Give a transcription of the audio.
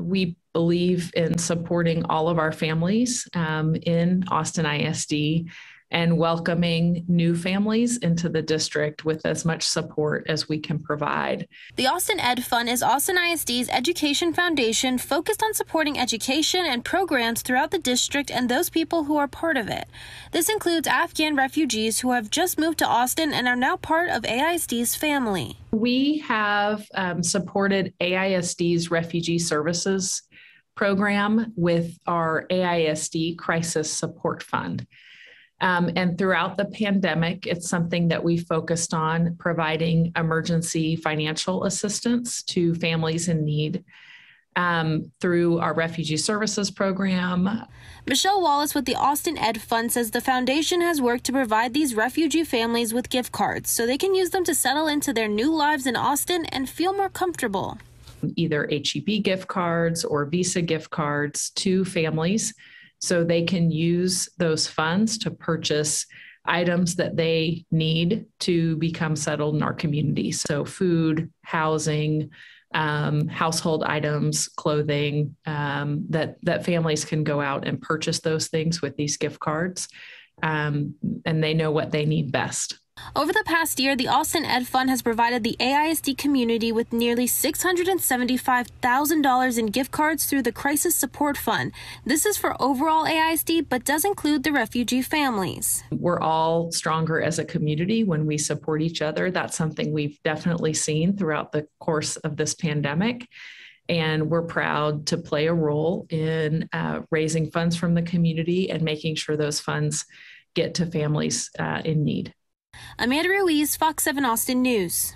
we believe in supporting all of our families um, in Austin ISD and welcoming new families into the district with as much support as we can provide. The Austin Ed Fund is Austin ISD's education foundation focused on supporting education and programs throughout the district and those people who are part of it. This includes Afghan refugees who have just moved to Austin and are now part of AISD's family. We have um, supported AISD's refugee services program with our AISD Crisis Support Fund. Um, and throughout the pandemic, it's something that we focused on providing emergency financial assistance to families in need um, through our refugee services program. Michelle Wallace with the Austin Ed Fund says the foundation has worked to provide these refugee families with gift cards so they can use them to settle into their new lives in Austin and feel more comfortable. Either HEB gift cards or Visa gift cards to families so they can use those funds to purchase items that they need to become settled in our community. So food, housing, um, household items, clothing um, that that families can go out and purchase those things with these gift cards, um, and they know what they need best. Over the past year, the Austin Ed Fund has provided the AISD community with nearly $675,000 in gift cards through the Crisis Support Fund. This is for overall AISD, but does include the refugee families. We're all stronger as a community when we support each other. That's something we've definitely seen throughout the course of this pandemic and we're proud to play a role in uh, raising funds from the community and making sure those funds get to families uh, in need. Amanda Ruiz, Fox 7 Austin News.